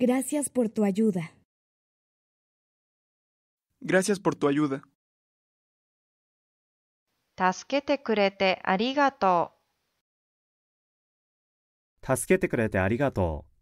Gracias por tu ayuda. Gracias por tu ayuda. Tasquete crete arigato. Tasquete crete arigato.